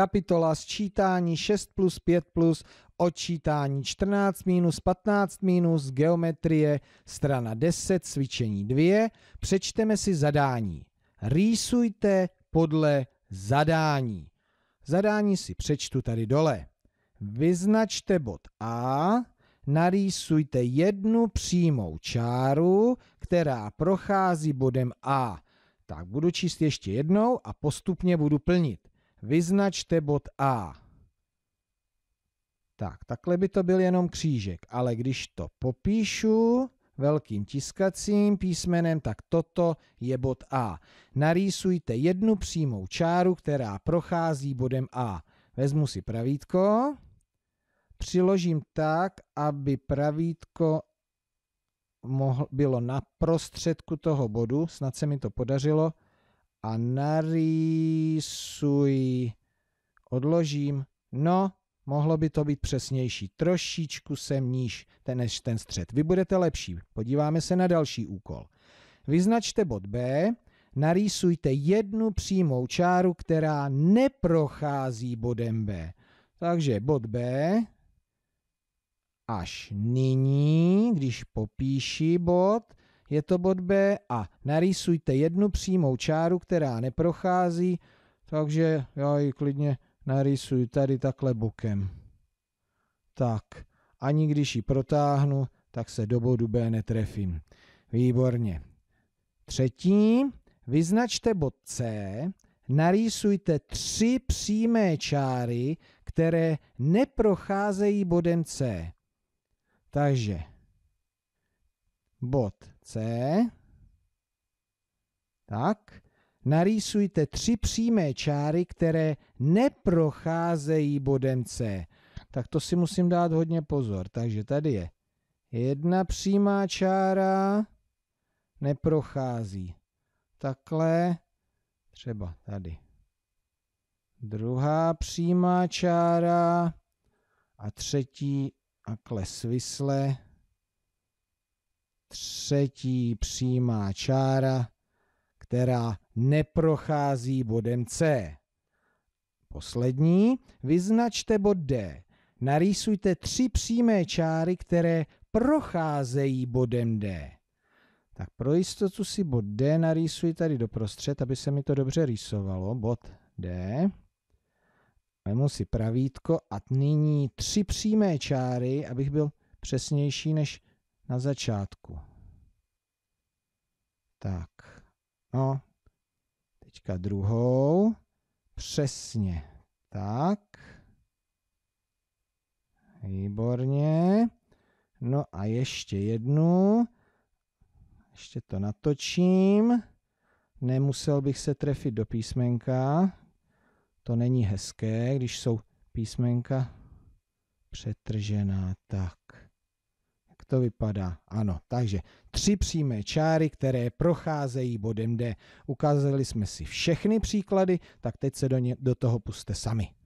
kapitola sčítání 6 plus 5 plus, odčítání 14 minus 15 minus, geometrie, strana 10, cvičení 2. Přečteme si zadání. Rýsujte podle zadání. Zadání si přečtu tady dole. Vyznačte bod A, narýsujte jednu přímou čáru, která prochází bodem A. Tak budu číst ještě jednou a postupně budu plnit. Vyznačte bod A. Tak, takhle by to byl jenom křížek, ale když to popíšu velkým tiskacím písmenem, tak toto je bod A. Narýsujte jednu přímou čáru, která prochází bodem A. Vezmu si pravítko, přiložím tak, aby pravítko mohl, bylo na prostředku toho bodu, snad se mi to podařilo, a narýsuj. Odložím. No, mohlo by to být přesnější. Trošičku sem níž ten, než ten střed. Vy budete lepší. Podíváme se na další úkol. Vyznačte bod B, narýsujte jednu přímou čáru, která neprochází bodem B. Takže bod B až nyní, když popíši bod, je to bod B a narýsujte jednu přímou čáru, která neprochází, takže já ji klidně narýsuji tady takhle bokem. Tak, ani když ji protáhnu, tak se do bodu B netrefím. Výborně. Třetí, vyznačte bod C, narýsujte tři přímé čáry, které neprocházejí bodem C. Takže bod C. Tak, narýsujte tři přímé čáry, které neprocházejí bodem C. Tak to si musím dát hodně pozor. Takže tady je jedna přímá čára, neprochází. Takhle, třeba tady. Druhá přímá čára a třetí a klesvisle třetí přímá čára, která neprochází bodem C. Poslední, vyznačte bod D. Narýsujte tři přímé čáry, které procházejí bodem D. Tak pro jistotu si bod D narýsuji tady doprostřed, aby se mi to dobře rýsovalo. Bod D. Vemu si pravítko a nyní tři přímé čáry, abych byl přesnější než na začátku. Tak, no, teďka druhou. Přesně, tak. Výborně. No a ještě jednu. Ještě to natočím. Nemusel bych se trefit do písmenka. To není hezké, když jsou písmenka přetržená. Tak to vypadá? Ano, takže tři přímé čáry, které procházejí bodem D. Ukázali jsme si všechny příklady, tak teď se do, ně, do toho puste sami.